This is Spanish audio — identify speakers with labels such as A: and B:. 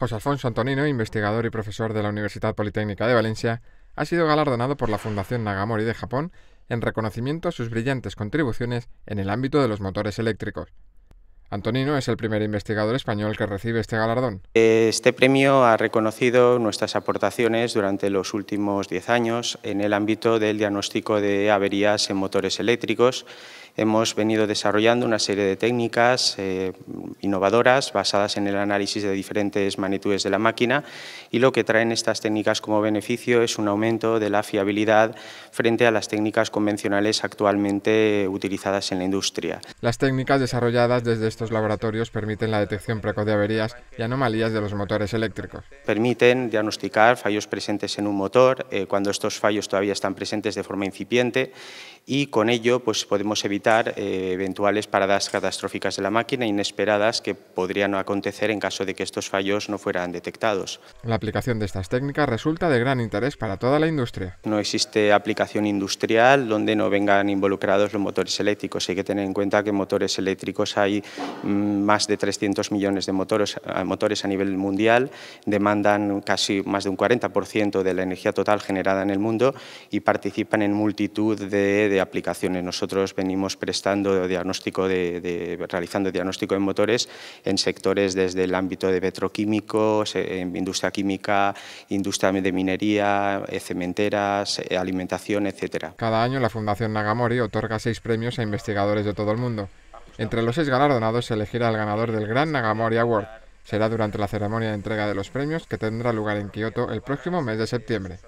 A: José pues Alfonso Antonino, investigador y profesor de la Universidad Politécnica de Valencia, ha sido galardonado por la Fundación Nagamori de Japón en reconocimiento a sus brillantes contribuciones en el ámbito de los motores eléctricos. Antonino es el primer investigador español que recibe este galardón.
B: Este premio ha reconocido nuestras aportaciones durante los últimos 10 años en el ámbito del diagnóstico de averías en motores eléctricos hemos venido desarrollando una serie de técnicas eh, innovadoras basadas en el análisis de diferentes magnitudes de la máquina y lo que traen estas técnicas como beneficio es un aumento de la fiabilidad frente a las técnicas convencionales actualmente utilizadas en la industria.
A: Las técnicas desarrolladas desde estos laboratorios permiten la detección precoz de averías y anomalías de los motores eléctricos.
B: Permiten diagnosticar fallos presentes en un motor eh, cuando estos fallos todavía están presentes de forma incipiente y con ello pues, podemos evitar eh, eventuales paradas catastróficas de la máquina inesperadas que podrían acontecer en caso de que estos fallos no fueran detectados.
A: La aplicación de estas técnicas resulta de gran interés para toda la industria.
B: No existe aplicación industrial donde no vengan involucrados los motores eléctricos. Hay que tener en cuenta que motores eléctricos hay mm, más de 300 millones de motores, motores a nivel mundial, demandan casi más de un 40% de la energía total generada en el mundo y participan en multitud de aplicaciones. Nosotros venimos prestando diagnóstico de, realizando diagnóstico en motores en sectores desde el ámbito de petroquímicos, eh, en industria química, industria de minería, eh, cementeras, eh, alimentación, etc.
A: Cada año la Fundación Nagamori otorga seis premios a investigadores de todo el mundo. Entre los seis galardonados se elegirá el ganador del Gran Nagamori Award. Será durante la ceremonia de entrega de los premios que tendrá lugar en Kioto el próximo mes de septiembre.